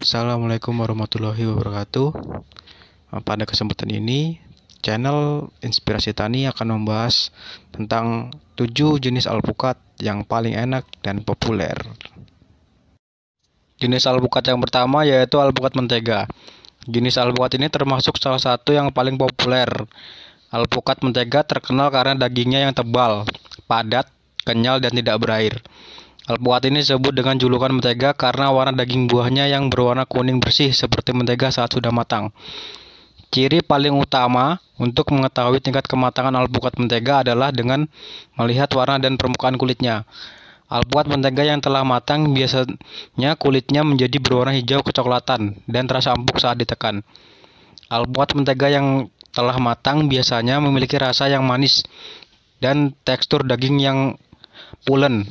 Assalamualaikum warahmatullahi wabarakatuh. Eh, pada kesempatan ini, channel Inspirasi Tani akan membahas tentang 7 jenis alpukat yang paling enak dan populer. Jenis alpukat yang pertama yaitu alpukat mentega. Jenis alpukat ini termasuk salah satu yang paling populer. Alpukat mentega terkenal karena dagingnya yang tebal, padat, kenyal, dan tidak berair. Alpukat ini disebut dengan julukan mentega karena warna daging buahnya yang berwarna kuning bersih seperti mentega saat sudah matang. Ciri paling utama untuk mengetahui tingkat kematangan alpukat mentega adalah dengan melihat warna dan permukaan kulitnya. Alpukat mentega yang telah matang biasanya kulitnya menjadi berwarna hijau kecoklatan dan terasa empuk saat ditekan. Alpukat mentega yang telah matang biasanya memiliki rasa yang manis dan tekstur daging yang pulen.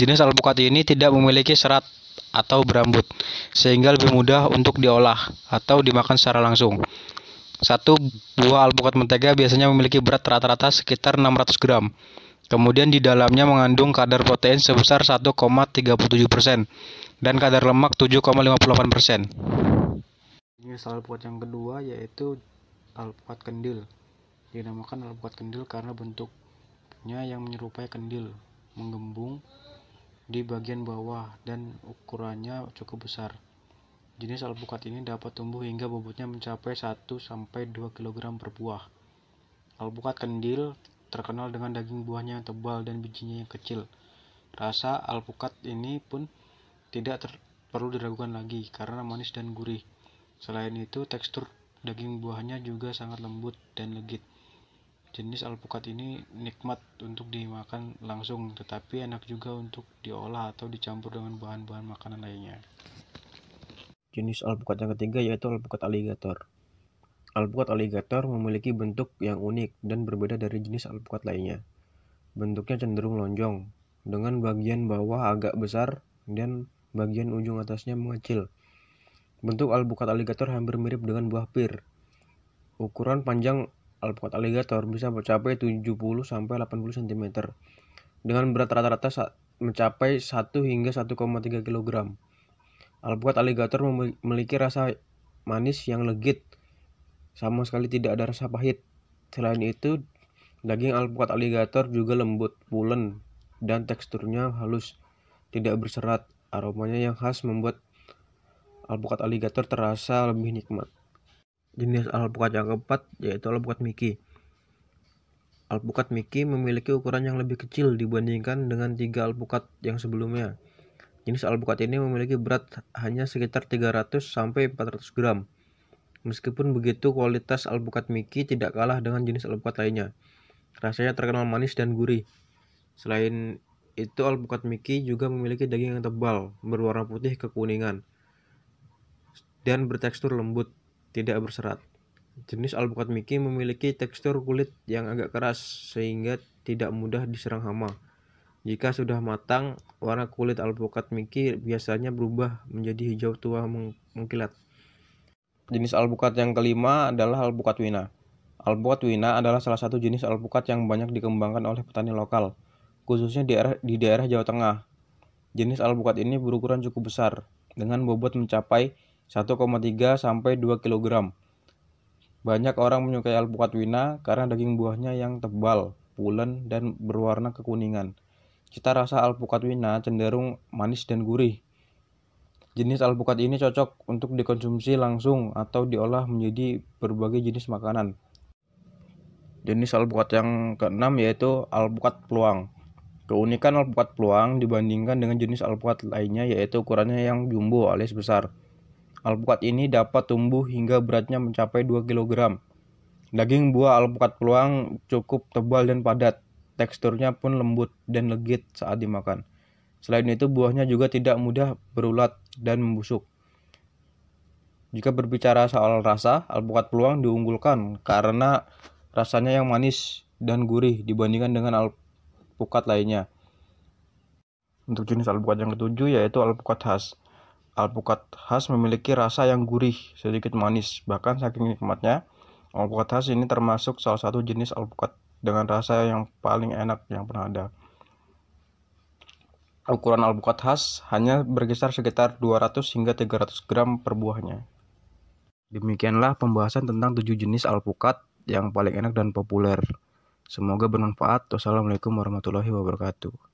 Jenis alpukat ini tidak memiliki serat atau berambut, sehingga lebih mudah untuk diolah atau dimakan secara langsung. Satu buah alpukat mentega biasanya memiliki berat rata-rata sekitar 600 gram. Kemudian di dalamnya mengandung kadar protein sebesar 1,37% dan kadar lemak 7,58%. Jenis alpukat yang kedua yaitu alpukat kendil. Dinamakan alpukat kendil karena bentuknya yang menyerupai kendil menggembung di bagian bawah dan ukurannya cukup besar. Jenis alpukat ini dapat tumbuh hingga bobotnya mencapai 1-2 kg per buah. Alpukat kendil terkenal dengan daging buahnya yang tebal dan bijinya yang kecil. Rasa alpukat ini pun tidak perlu diragukan lagi karena manis dan gurih. Selain itu, tekstur daging buahnya juga sangat lembut dan legit. Jenis alpukat ini nikmat untuk dimakan langsung, tetapi enak juga untuk diolah atau dicampur dengan bahan-bahan makanan lainnya. Jenis alpukat yang ketiga yaitu alpukat aligator. Alpukat aligator memiliki bentuk yang unik dan berbeda dari jenis alpukat lainnya. Bentuknya cenderung lonjong, dengan bagian bawah agak besar dan bagian ujung atasnya mengecil. Bentuk alpukat aligator hampir mirip dengan buah pir. Ukuran panjang alpukat alligator bisa mencapai 70 sampai 80 cm dengan berat rata-rata mencapai 1 hingga 1,3 kg. Alpukat alligator memiliki rasa manis yang legit, sama sekali tidak ada rasa pahit. Selain itu, daging alpukat alligator juga lembut, pulen, dan teksturnya halus, tidak berserat. Aromanya yang khas membuat alpukat alligator terasa lebih nikmat jenis alpukat yang keempat yaitu alpukat Mickey. Alpukat Mickey memiliki ukuran yang lebih kecil dibandingkan dengan tiga alpukat yang sebelumnya. Jenis alpukat ini memiliki berat hanya sekitar 300 sampai 400 gram. Meskipun begitu, kualitas alpukat Mickey tidak kalah dengan jenis alpukat lainnya. Rasanya terkenal manis dan gurih. Selain itu, alpukat Mickey juga memiliki daging yang tebal, berwarna putih kekuningan, dan bertekstur lembut tidak berserat. Jenis alpukat Mickey memiliki tekstur kulit yang agak keras sehingga tidak mudah diserang hama. Jika sudah matang, warna kulit alpukat Mickey biasanya berubah menjadi hijau tua meng mengkilat. Jenis alpukat yang kelima adalah alpukat wina. Alpukat wina adalah salah satu jenis alpukat yang banyak dikembangkan oleh petani lokal, khususnya di daerah, di daerah Jawa Tengah. Jenis alpukat ini berukuran cukup besar, dengan bobot mencapai 1,3 sampai 2 kg. Banyak orang menyukai alpukat wina karena daging buahnya yang tebal, pulen, dan berwarna kekuningan. Cita rasa alpukat wina cenderung manis dan gurih. Jenis alpukat ini cocok untuk dikonsumsi langsung atau diolah menjadi berbagai jenis makanan. Jenis alpukat yang keenam yaitu alpukat peluang. Keunikan alpukat peluang dibandingkan dengan jenis alpukat lainnya yaitu ukurannya yang jumbo alias besar. Alpukat ini dapat tumbuh hingga beratnya mencapai 2 kg. Daging buah alpukat peluang cukup tebal dan padat. Teksturnya pun lembut dan legit saat dimakan. Selain itu, buahnya juga tidak mudah berulat dan membusuk. Jika berbicara soal rasa, alpukat peluang diunggulkan karena rasanya yang manis dan gurih dibandingkan dengan alpukat lainnya. Untuk jenis alpukat yang ketujuh yaitu alpukat khas. Alpukat khas memiliki rasa yang gurih, sedikit manis, bahkan saking nikmatnya. Alpukat khas ini termasuk salah satu jenis alpukat dengan rasa yang paling enak yang pernah ada. Ukuran alpukat khas hanya berkisar sekitar 200 hingga 300 gram per buahnya. Demikianlah pembahasan tentang 7 jenis alpukat yang paling enak dan populer. Semoga bermanfaat. Wassalamualaikum warahmatullahi wabarakatuh.